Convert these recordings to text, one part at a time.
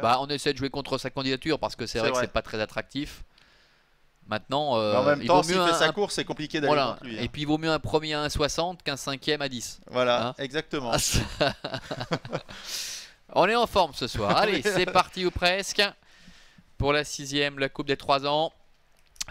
Bah, on essaie de jouer contre sa candidature parce que c'est vrai, que c'est pas très attractif. Maintenant, euh, même il mieux sa course, c'est compliqué d'aller lui. Hein. Et puis, il vaut mieux un premier à 1,60 qu'un cinquième à 10. Voilà, hein. exactement. Ah, on est en forme ce soir. Allez, c'est parti ou presque pour la sixième, la Coupe des 3 ans.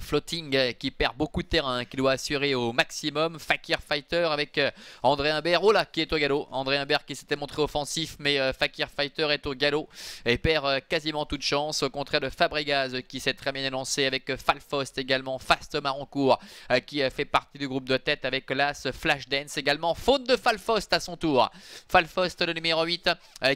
Floating euh, qui perd beaucoup de terrain, hein, qui doit assurer au maximum. Fakir Fighter avec euh, André Imbert. Oh là, qui est au galop. André Imbert qui s'était montré offensif, mais euh, Fakir Fighter est au galop et perd quasiment toute chance. Au contraire de Fabregas qui s'est très bien annoncé avec Falfost également. Fast Marancourt qui fait partie du groupe de tête avec l'As Dance également. Faute de Falfost à son tour. Falfost le numéro 8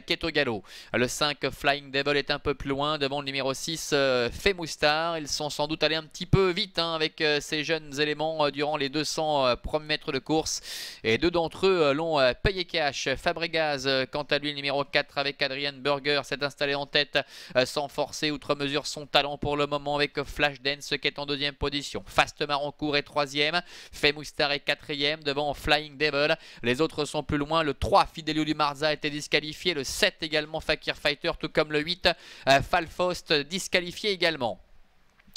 qui est au galop. Le 5 Flying Devil est un peu plus loin devant le numéro 6 Femoustar. Ils sont sans doute allés un petit peu vite hein, avec euh, ces jeunes éléments euh, durant les 200 euh, premiers mètres de course. Et deux d'entre eux l'ont payé cash. Fabregas, quant à lui, numéro 4 avec Adrian Burger, s'est installé en tête sans forcer outre mesure son talent pour le moment avec Flash Dance qui est en deuxième position. Fast Marancourt est troisième. Femoustar est quatrième devant Flying Devil. Les autres sont plus loin. Le 3, Fidelio du Marza, a été disqualifié. Le 7 également, Fakir Fighter, tout comme le 8, Falfost, disqualifié également.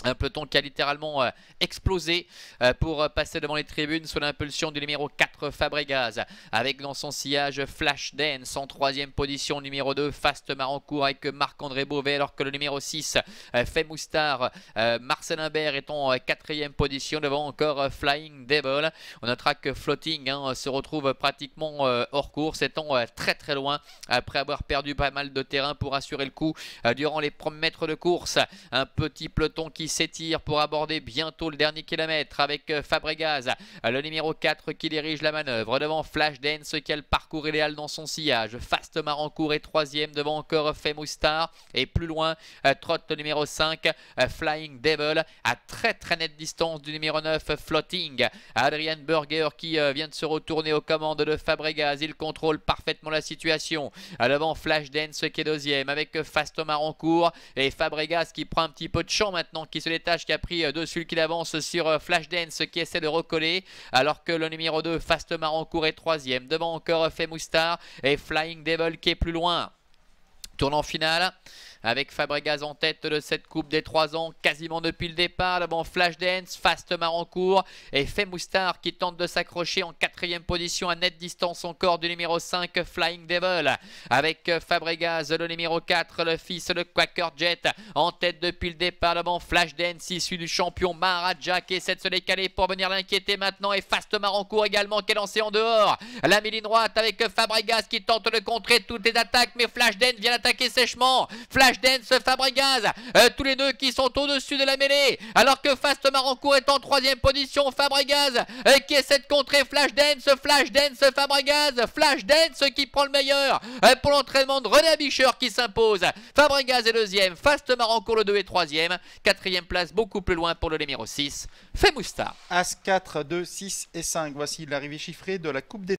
Un peloton qui a littéralement euh, explosé euh, pour euh, passer devant les tribunes sous l'impulsion du numéro 4 Fabregas avec dans son sillage Flash Dance en troisième position numéro 2 Fast Marancourt avec Marc-André Beauvais alors que le numéro 6 fait Moustard Marcel Imbert est en quatrième position devant encore Flying Devil on notera que Floating hein, se retrouve pratiquement hors course étant très très loin après avoir perdu pas mal de terrain pour assurer le coup durant les premiers mètres de course un petit peloton qui s'étire pour aborder bientôt le dernier kilomètre avec euh, Fabregas, le numéro 4 qui dirige la manœuvre. Devant Flash Dance qui a le parcours idéal dans son sillage. Fast Marancourt est troisième devant encore Femoustar. Et plus loin, euh, Trot numéro 5, euh, Flying Devil à très très nette distance du numéro 9, Floating. Adrian Burger qui vient de se retourner aux commandes de Fabregas. Il contrôle parfaitement la situation. Devant Flash Dance qui est deuxième avec Fast Marancourt et Fabregas qui prend un petit peu de champ maintenant qui sur se qui a pris euh, dessus, qui avance sur euh, Flashdance qui essaie de recoller. Alors que le numéro 2, Fast Marancourt est troisième. Devant encore euh, Femoustar et Flying Devil qui est plus loin. Tournant final avec Fabregas en tête de cette Coupe des 3 ans, quasiment depuis le départ. le Flash Dance, Fast Marancourt et Femoustar qui tente de s'accrocher en quatrième position à nette distance encore du numéro 5 Flying Devil avec Fabregas, le numéro 4, le fils le Quaker Jet en tête depuis le départ. le flash Flashdance issu du champion Maharaja qui essaie de se décaler pour venir l'inquiéter maintenant et Fast Marancourt également qui est lancé en dehors. La ligne droite avec Fabregas qui tente de contrer toutes les attaques mais Flashdance vient attaquer sèchement. Ashden, Fabregas, euh, tous les deux qui sont au-dessus de la mêlée, alors que Fast Marancourt est en troisième position, Fabregas euh, qui essaie de contrer Flash Dance, Flash Dance, Fabregas, Flash Dance qui prend le meilleur euh, pour l'entraînement de René Bicher qui s'impose, Fabregas est deuxième, Fast Marancourt le 2 et troisième, quatrième place beaucoup plus loin pour le numéro 6, Femousta. As 4, 2, 6 et 5, voici l'arrivée chiffrée de la Coupe des